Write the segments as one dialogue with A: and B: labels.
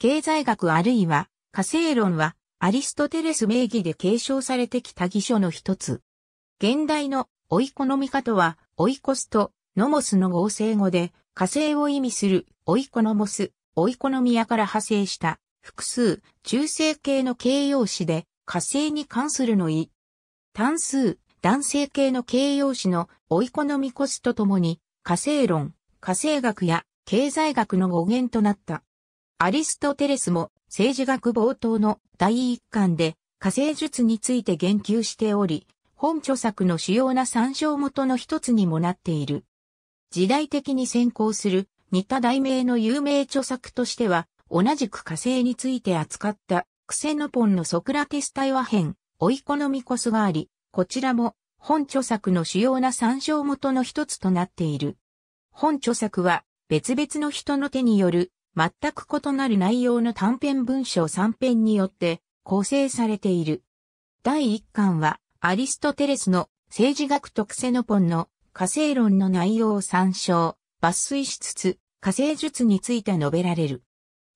A: 経済学あるいは、火星論は、アリストテレス名義で継承されてきた義書の一つ。現代のオイコノミカとは、オイコスとノモスの合成語で、火星を意味するオイコノモス、オイコノミアから派生した複数中性形の形容詞で火星に関するの意。単数男性形の形容詞のオイコノミコスとともに火星論、火星学や経済学の語源となった。アリストテレスも政治学冒頭の第一巻で火星術について言及しており、本著作の主要な参照元の一つにもなっている。時代的に先行する似た題名の有名著作としては、同じく火星について扱ったクセノポンのソクラテス対話編、オイコノミコスがあり、こちらも本著作の主要な参照元の一つとなっている。本著作は別々の人の手による全く異なる内容の短編文章3編によって構成されている。第1巻はアリストテレスの政治学とクセノポンの火星論の内容を参照、抜粋しつつ火星術について述べられる。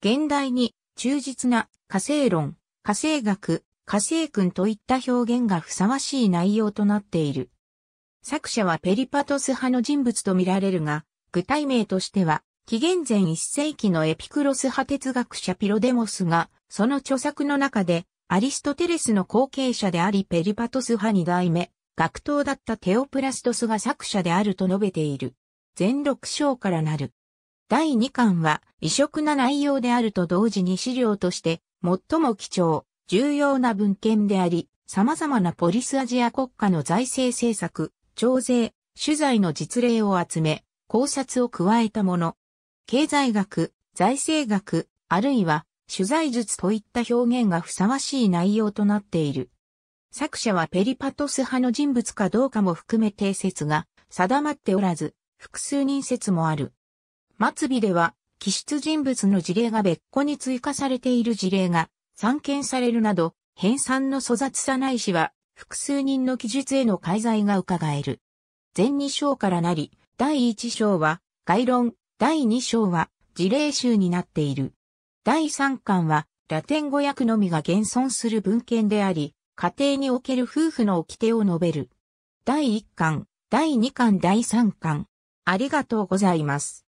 A: 現代に忠実な火星論、火星学、火星君といった表現がふさわしい内容となっている。作者はペリパトス派の人物と見られるが、具体名としては紀元前1世紀のエピクロス派哲学者ピロデモスが、その著作の中で、アリストテレスの後継者でありペリパトス派二代目、学頭だったテオプラストスが作者であると述べている。全六章からなる。第2巻は、異色な内容であると同時に資料として、最も貴重、重要な文献であり、様々なポリスアジア国家の財政政策、徴税、取材の実例を集め、考察を加えたもの。経済学、財政学、あるいは取材術といった表現がふさわしい内容となっている。作者はペリパトス派の人物かどうかも含めて説が定まっておらず、複数人説もある。末尾では、気質人物の事例が別個に追加されている事例が散見されるなど、編纂の粗雑さないしは、複数人の記述への介在が伺える。前二章からなり、第一章は、概論、第2章は事例集になっている。第3巻はラテン語訳のみが現存する文献であり、家庭における夫婦の掟を述べる。第1巻、第2巻、第3巻。ありがとうございます。